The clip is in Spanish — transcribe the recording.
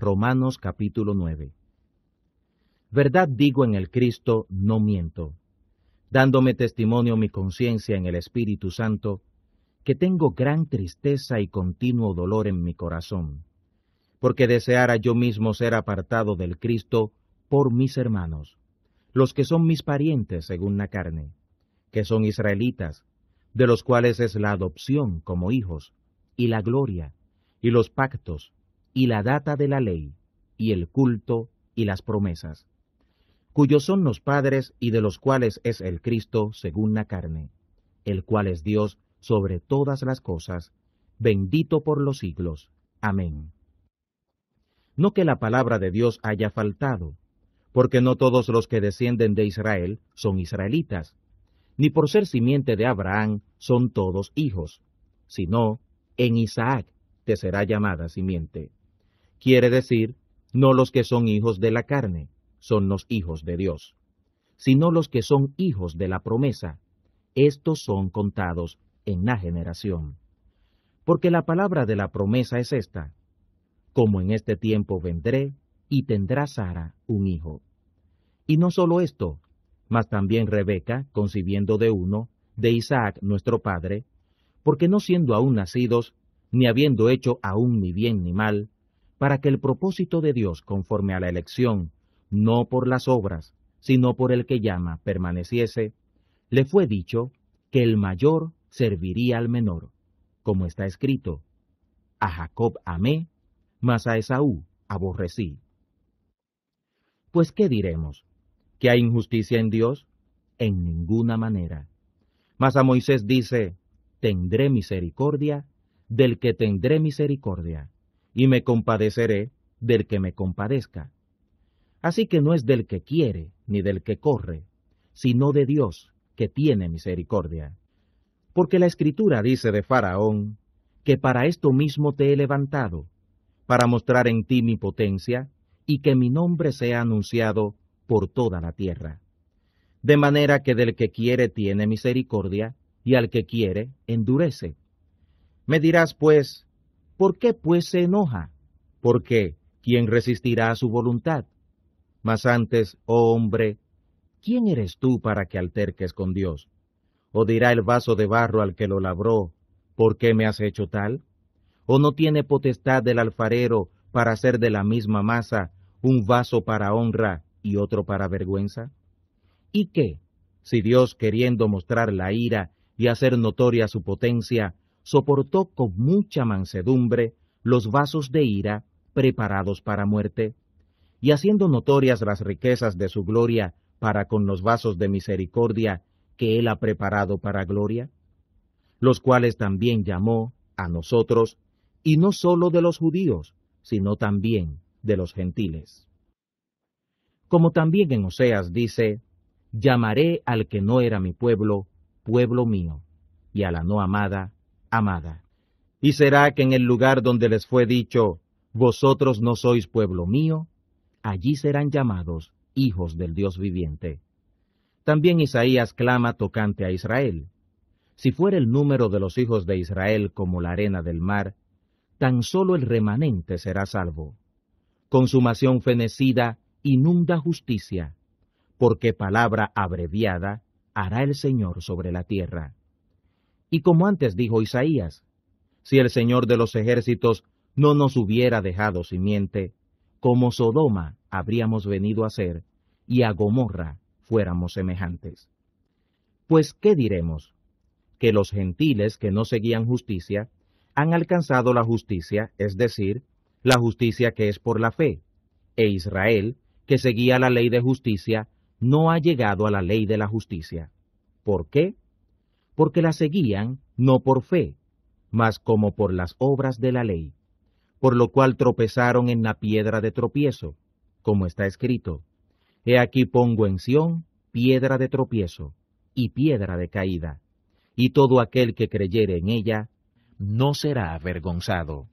Romanos capítulo 9. Verdad digo en el Cristo, no miento, dándome testimonio mi conciencia en el Espíritu Santo, que tengo gran tristeza y continuo dolor en mi corazón, porque deseara yo mismo ser apartado del Cristo por mis hermanos, los que son mis parientes según la carne, que son israelitas, de los cuales es la adopción como hijos, y la gloria, y los pactos, y la data de la ley, y el culto y las promesas, cuyos son los padres y de los cuales es el Cristo según la carne, el cual es Dios sobre todas las cosas, bendito por los siglos. Amén. No que la palabra de Dios haya faltado, porque no todos los que descienden de Israel son israelitas, ni por ser simiente de Abraham son todos hijos, sino en Isaac te será llamada simiente quiere decir, no los que son hijos de la carne, son los hijos de Dios, sino los que son hijos de la promesa, estos son contados en la generación. Porque la palabra de la promesa es esta, como en este tiempo vendré y tendrá Sara un hijo. Y no solo esto, mas también Rebeca, concibiendo de uno, de Isaac nuestro padre, porque no siendo aún nacidos, ni habiendo hecho aún ni bien ni mal, para que el propósito de Dios conforme a la elección, no por las obras, sino por el que llama, permaneciese, le fue dicho que el mayor serviría al menor, como está escrito, a Jacob amé, mas a Esaú aborrecí. Pues ¿qué diremos? ¿Que hay injusticia en Dios? En ninguna manera. Mas a Moisés dice, tendré misericordia del que tendré misericordia y me compadeceré del que me compadezca. Así que no es del que quiere ni del que corre, sino de Dios que tiene misericordia. Porque la Escritura dice de Faraón, que para esto mismo te he levantado, para mostrar en ti mi potencia, y que mi nombre sea anunciado por toda la tierra. De manera que del que quiere tiene misericordia, y al que quiere endurece. Me dirás, pues, ¿Por qué pues se enoja? ¿Por qué? ¿quién resistirá a su voluntad? Mas antes, oh hombre, ¿quién eres tú para que alterques con Dios? ¿O dirá el vaso de barro al que lo labró, ¿por qué me has hecho tal? ¿O no tiene potestad el alfarero para hacer de la misma masa un vaso para honra y otro para vergüenza? ¿Y qué? Si Dios, queriendo mostrar la ira y hacer notoria su potencia, soportó con mucha mansedumbre los vasos de ira preparados para muerte, y haciendo notorias las riquezas de su gloria para con los vasos de misericordia que él ha preparado para gloria, los cuales también llamó a nosotros, y no sólo de los judíos, sino también de los gentiles. Como también en Oseas dice, llamaré al que no era mi pueblo, pueblo mío, y a la no amada, amada. Y será que en el lugar donde les fue dicho, vosotros no sois pueblo mío, allí serán llamados hijos del Dios viviente. También Isaías clama tocante a Israel. Si fuera el número de los hijos de Israel como la arena del mar, tan solo el remanente será salvo. Consumación fenecida inunda justicia, porque palabra abreviada hará el Señor sobre la tierra. Y como antes dijo Isaías, si el Señor de los ejércitos no nos hubiera dejado simiente, como Sodoma habríamos venido a ser, y a Gomorra fuéramos semejantes. Pues, ¿qué diremos? Que los gentiles que no seguían justicia han alcanzado la justicia, es decir, la justicia que es por la fe, e Israel, que seguía la ley de justicia, no ha llegado a la ley de la justicia. ¿Por qué? porque la seguían no por fe, mas como por las obras de la ley, por lo cual tropezaron en la piedra de tropiezo, como está escrito, He aquí pongo en Sión piedra de tropiezo y piedra de caída, y todo aquel que creyere en ella no será avergonzado.